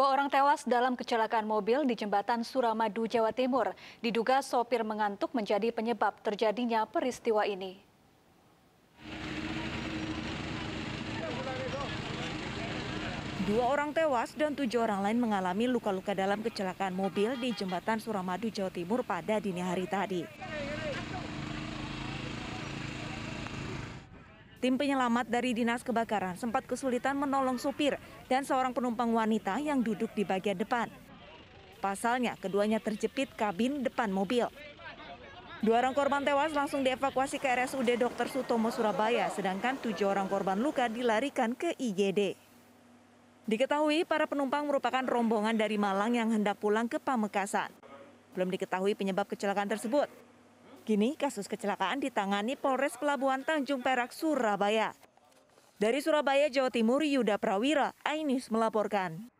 Dua orang tewas dalam kecelakaan mobil di jembatan Suramadu, Jawa Timur. Diduga sopir mengantuk menjadi penyebab terjadinya peristiwa ini. Dua orang tewas dan tujuh orang lain mengalami luka-luka dalam kecelakaan mobil di jembatan Suramadu, Jawa Timur pada dini hari tadi. Tim penyelamat dari Dinas Kebakaran sempat kesulitan menolong supir dan seorang penumpang wanita yang duduk di bagian depan. Pasalnya, keduanya terjepit kabin depan mobil. Dua orang korban tewas langsung dievakuasi ke RSUD Dr. Sutomo, Surabaya, sedangkan tujuh orang korban luka dilarikan ke IGD. Diketahui para penumpang merupakan rombongan dari Malang yang hendak pulang ke Pamekasan. Belum diketahui penyebab kecelakaan tersebut. Kini kasus kecelakaan ditangani Polres Pelabuhan Tanjung Perak, Surabaya. Dari Surabaya, Jawa Timur, Yuda Prawira, Ainis melaporkan.